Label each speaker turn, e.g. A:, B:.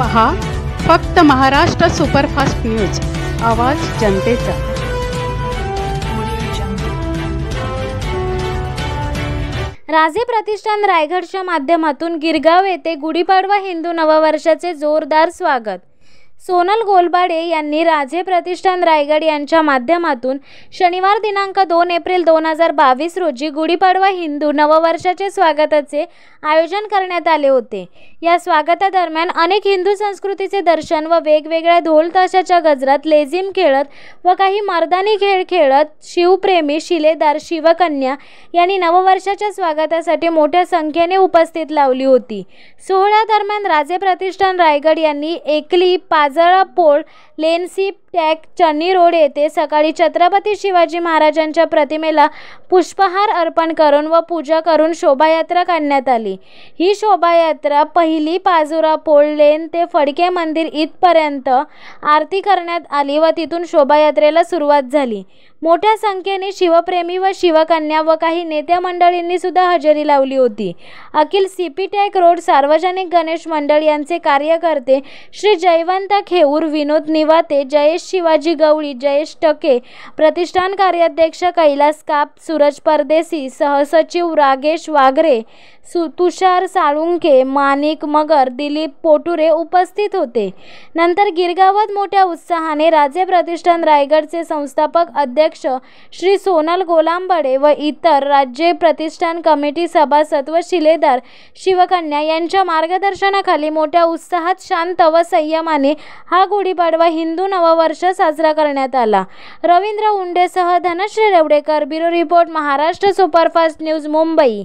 A: पहा फक्त Maharashtra superfast news आवाज जनतेचा राजे प्रतिष्ठान रायगडच्या माध्यमातून गिरगाव येथे गुढीपाडवा हिंदू नववर्षाचे जोरदार स्वागत सोनल गोलबाडे यांनी राजे प्रतिष्ठान रायगड यांच्या माध्यमातून शनिवार दिनांक दोन एप्रिल दोन हजार बावीस रोजी गुढीपाडवा हिंदू नववर्षाचे स्वागताचे आयोजन करण्यात आले होते या स्वागतादरम्यान अनेक हिंदू संस्कृतीचे दर्शन व वेगवेगळ्या ढोल ताशाच्या गजरात लेझिम खेळत व काही मर्दानी खेळ खेळत शिवप्रेमी शिलेदार शिवकन्या यांनी नववर्षाच्या स्वागतासाठी मोठ्या संख्येने उपस्थित लावली होती सोहळ्यादरम्यान राजे प्रतिष्ठान रायगड यांनी एकली पाच काजळा लेन्सी टॅक चन्नी रोड येथे सकाळी छत्रपती शिवाजी महाराजांच्या प्रतिमेला पुष्पहार अर्पण करून व पूजा करून शोभायात्रा काढण्यात आली ही शोभायात्रा पहिली पाजुरा पोळ लेन ते फडके मंदिर इथपर्यंत आरती करण्यात आली व तिथून शोभायात्रेला सुरुवात झाली मोठ्या संख्येने शिवप्रेमी व शिवकन्या व काही नेत्या मंडळींनी सुद्धा हजेरी लावली होती अखिल सी पी टॅक रोड सार्वजनिक गणेश मंडळ यांचे कार्यकर्ते श्री जयवंत खेऊर विनोद निवाते जयेश शिवाजी गवळी जयेश टके प्रतिष्ठान कार्याध्यक्ष कैलास काप सूरज परदेसी सहसचिव रागेश वाघरे तुषार साळुंके माणिक मगर दिलीप पोटुरे उपस्थित होते नंतर गिरगावात मोठ्या उत्साहाने राजे प्रतिष्ठान रायगडचे संस्थापक अध्यक्ष श्री सोनल गोलांबडे व इतर राज्य प्रतिष्ठान कमिटी सभासद व शिलेदार शिवकन्या यांच्या मार्गदर्शनाखाली मोठ्या उत्साहात शांत व संयमाने हा गुढीपाडवा हिंदू नववर्ष वर्ष साजरा करण्यात आला रवींद्र उंडेसह Dhanashree Revdekar bureau report Maharashtra superfast news Mumbai